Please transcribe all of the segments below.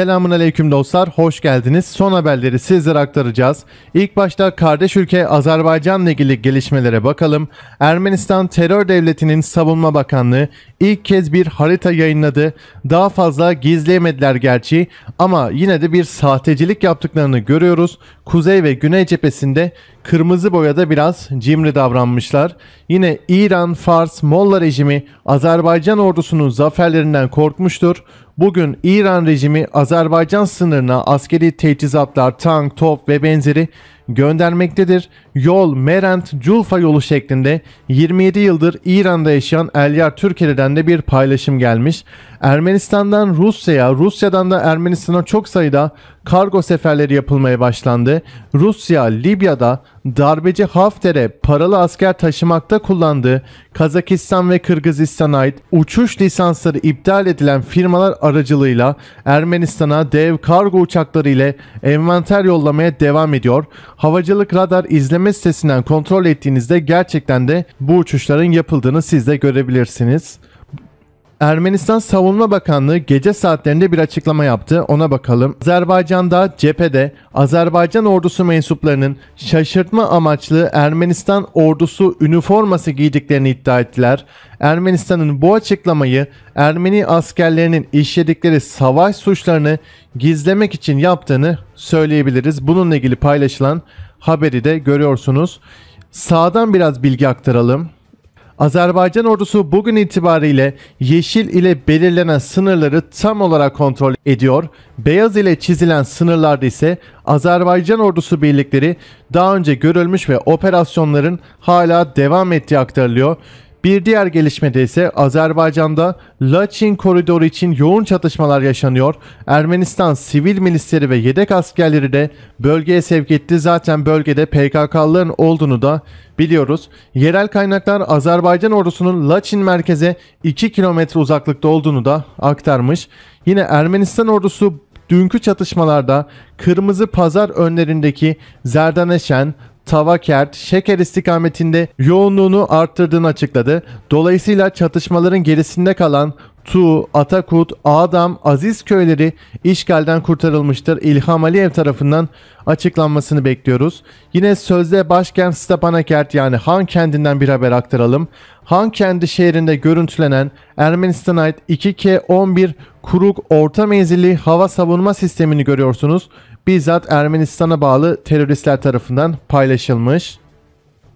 Selamun Aleyküm dostlar, hoş geldiniz. Son haberleri sizlere aktaracağız. İlk başta kardeş ülke Azerbaycan'la ilgili gelişmelere bakalım. Ermenistan Terör Devleti'nin Savunma Bakanlığı ilk kez bir harita yayınladı. Daha fazla gizleyemediler gerçi ama yine de bir sahtecilik yaptıklarını görüyoruz. Kuzey ve Güney cephesinde kırmızı boyada biraz cimri davranmışlar. Yine İran, Fars, Molla rejimi Azerbaycan ordusunun zaferlerinden korkmuştur. Bugün İran rejimi Azerbaycan sınırına askeri teçhizatlar, tank, top ve benzeri göndermektedir. Yol Merent-Culfa yolu şeklinde 27 yıldır İran'da yaşayan Elyar Türkiye'den de bir paylaşım gelmiş. Ermenistan'dan Rusya'ya, Rusya'dan da Ermenistan'a çok sayıda kargo seferleri yapılmaya başlandı. Rusya, Libya'da darbeci Hafter'e paralı asker taşımakta kullandığı Kazakistan ve Kırgızistan'a ait uçuş lisansları iptal edilen firmalar aracılığıyla Ermenistan'a dev kargo uçakları ile envanter yollamaya devam ediyor havacılık radar izleme sitesinden kontrol ettiğinizde gerçekten de bu uçuşların yapıldığını siz de görebilirsiniz. Ermenistan Savunma Bakanlığı gece saatlerinde bir açıklama yaptı. Ona bakalım. Azerbaycan'da cephede Azerbaycan ordusu mensuplarının şaşırtma amaçlı Ermenistan ordusu üniforması giydiklerini iddia ettiler. Ermenistan'ın bu açıklamayı Ermeni askerlerinin işledikleri savaş suçlarını gizlemek için yaptığını söyleyebiliriz. Bununla ilgili paylaşılan haberi de görüyorsunuz. Sağdan biraz bilgi aktaralım. Azerbaycan ordusu bugün itibariyle yeşil ile belirlenen sınırları tam olarak kontrol ediyor. Beyaz ile çizilen sınırlarda ise Azerbaycan ordusu birlikleri daha önce görülmüş ve operasyonların hala devam ettiği aktarılıyor. Bir diğer gelişmede ise Azerbaycan'da Laçin koridoru için yoğun çatışmalar yaşanıyor. Ermenistan sivil milisleri ve yedek askerleri de bölgeye sevk etti. Zaten bölgede PKK'lıların olduğunu da biliyoruz. Yerel kaynaklar Azerbaycan ordusunun Laçin merkeze 2 kilometre uzaklıkta olduğunu da aktarmış. Yine Ermenistan ordusu dünkü çatışmalarda Kırmızı Pazar önlerindeki Zerdaneşen, Tavakert, Şeker istikametinde yoğunluğunu arttırdığını açıkladı. Dolayısıyla çatışmaların gerisinde kalan Tu, Atakut, Adam, Aziz köyleri işgalden kurtarılmıştır. İlham Aliyev tarafından açıklanmasını bekliyoruz. Yine sözde başkent Stepanakert yani Han kendinden bir haber aktaralım. Han kendi şehrinde görüntülenen Ermenistan 2K-11 Kuruk orta menzilli hava savunma sistemini görüyorsunuz bizzat Ermenistan'a bağlı teröristler tarafından paylaşılmış.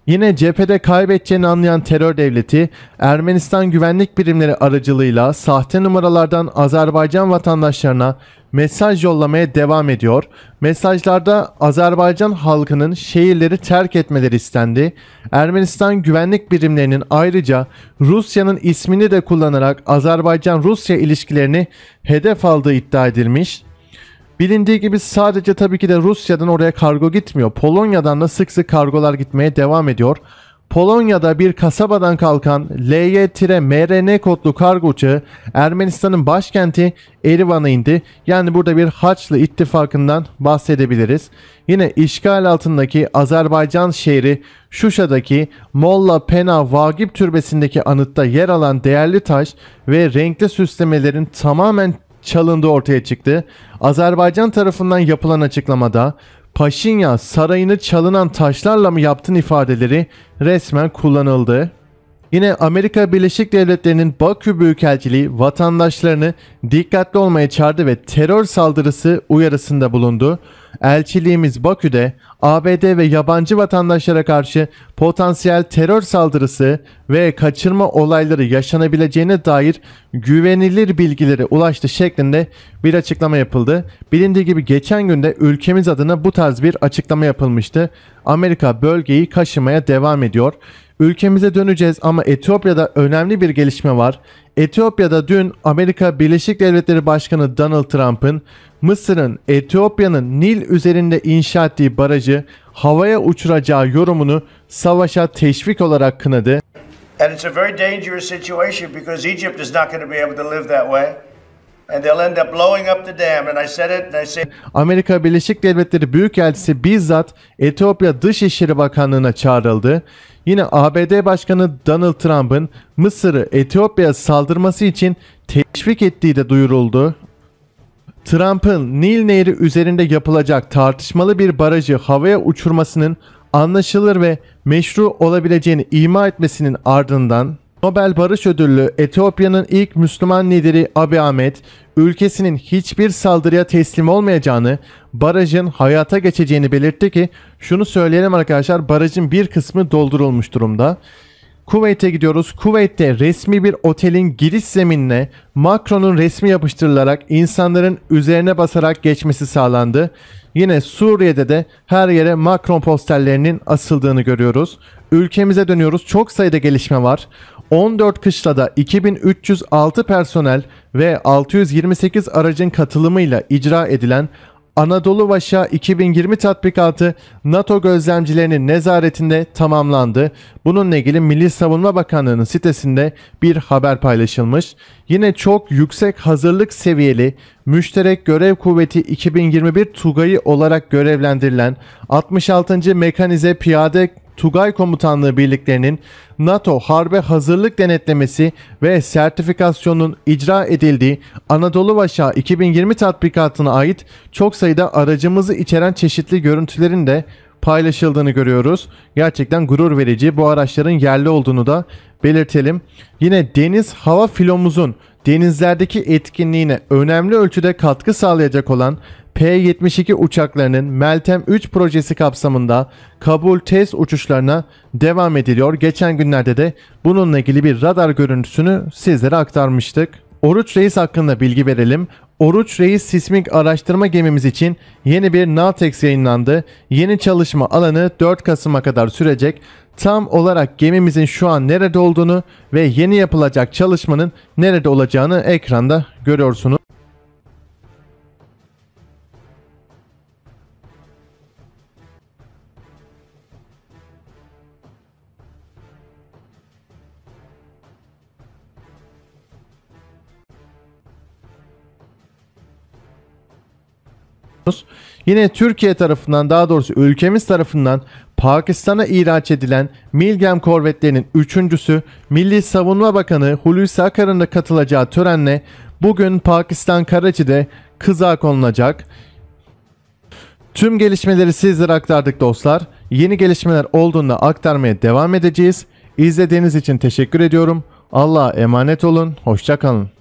Yine cephede kaybedeceğini anlayan terör devleti Ermenistan güvenlik birimleri aracılığıyla sahte numaralardan Azerbaycan vatandaşlarına mesaj yollamaya devam ediyor. Mesajlarda Azerbaycan halkının şehirleri terk etmeleri istendi. Ermenistan güvenlik birimlerinin ayrıca Rusya'nın ismini de kullanarak Azerbaycan-Rusya ilişkilerini hedef aldığı iddia edilmiş. Bilindiği gibi sadece tabii ki de Rusya'dan oraya kargo gitmiyor. Polonya'dan da sık sık kargolar gitmeye devam ediyor. Polonya'da bir kasabadan kalkan LY-MRN kodlu kargo uçağı Ermenistan'ın başkenti Erivan'a indi. Yani burada bir Haçlı ittifakından bahsedebiliriz. Yine işgal altındaki Azerbaycan şehri Şuşa'daki Molla Pena Vagip Türbesi'ndeki anıtta yer alan değerli taş ve renkli süslemelerin tamamen çalındığı ortaya çıktı. Azerbaycan tarafından yapılan açıklamada Paşinya sarayını çalınan taşlarla mı yaptın ifadeleri resmen kullanıldı. Yine Amerika Birleşik Devletleri'nin Bakü Büyükelçiliği vatandaşlarını dikkatli olmaya çağırdı ve terör saldırısı uyarısında bulundu. Elçiliğimiz Bakü'de ABD ve yabancı vatandaşlara karşı potansiyel terör saldırısı ve kaçırma olayları yaşanabileceğine dair güvenilir bilgileri ulaştı şeklinde bir açıklama yapıldı. Bilindiği gibi geçen günde ülkemiz adına bu tarz bir açıklama yapılmıştı. Amerika bölgeyi kaşımaya devam ediyor. Ülkemize döneceğiz ama Etiyopya'da önemli bir gelişme var. Etiyopya'da dün Amerika Birleşik Devletleri Başkanı Donald Trump'ın Mısır'ın Etiyopya'nın Nil üzerinde inşa ettiği barajı havaya uçuracağı yorumunu savaşa teşvik olarak kınadı. And it's a very dangerous situation because Egypt is not going to be able to live that way. Amerika Birleşik Devletleri Büyükelçisi bizzat Etiyopya Dışişleri Bakanlığı'na çağrıldı. Yine ABD Başkanı Donald Trump'ın Mısır'ı Etiyopya'ya saldırması için teşvik ettiği de duyuruldu. Trump'ın Nil Nehri üzerinde yapılacak tartışmalı bir barajı havaya uçurmasının anlaşılır ve meşru olabileceğini ima etmesinin ardından Nobel Barış Ödüllü Etiyopya'nın ilk Müslüman lideri Abiy Ahmet, ülkesinin hiçbir saldırıya teslim olmayacağını, barajın hayata geçeceğini belirtti ki şunu söyleyelim arkadaşlar barajın bir kısmı doldurulmuş durumda. Kuveyt'e gidiyoruz. Kuveyt'te resmi bir otelin giriş zeminine Macron'un resmi yapıştırılarak insanların üzerine basarak geçmesi sağlandı. Yine Suriye'de de her yere Macron posterlerinin asıldığını görüyoruz. Ülkemize dönüyoruz. Çok sayıda gelişme var. 14 kışlada 2306 personel ve 628 aracın katılımıyla icra edilen Anadolu Vaşa 2020 tatbikatı NATO gözlemcilerinin nezaretinde tamamlandı. Bununla ilgili Milli Savunma Bakanlığı'nın sitesinde bir haber paylaşılmış. Yine çok yüksek hazırlık seviyeli müşterek görev kuvveti 2021 Tugayı olarak görevlendirilen 66. Mekanize Piyade Tugay Komutanlığı birliklerinin NATO Harbe Hazırlık Denetlemesi ve sertifikasyonun icra edildiği Anadolu Vaşa 2020 tatbikatına ait çok sayıda aracımızı içeren çeşitli görüntülerin de paylaşıldığını görüyoruz. Gerçekten gurur verici bu araçların yerli olduğunu da belirtelim. Yine deniz hava filomuzun denizlerdeki etkinliğine önemli ölçüde katkı sağlayacak olan P-72 uçaklarının Meltem 3 projesi kapsamında kabul test uçuşlarına devam ediliyor. Geçen günlerde de bununla ilgili bir radar görüntüsünü sizlere aktarmıştık. Oruç Reis hakkında bilgi verelim. Oruç Reis sismik araştırma gemimiz için yeni bir Naltex yayınlandı. Yeni çalışma alanı 4 Kasım'a kadar sürecek. Tam olarak gemimizin şu an nerede olduğunu ve yeni yapılacak çalışmanın nerede olacağını ekranda görüyorsunuz. Yine Türkiye tarafından daha doğrusu ülkemiz tarafından Pakistan'a ihraç edilen Milgem korvetlerinin üçüncüsü Milli Savunma Bakanı Hulusi Akar'ın da katılacağı törenle bugün Pakistan Karaçi'de kıza konulacak. Tüm gelişmeleri sizlere aktardık dostlar. Yeni gelişmeler olduğunda aktarmaya devam edeceğiz. İzlediğiniz için teşekkür ediyorum. Allah'a emanet olun. Hoşçakalın.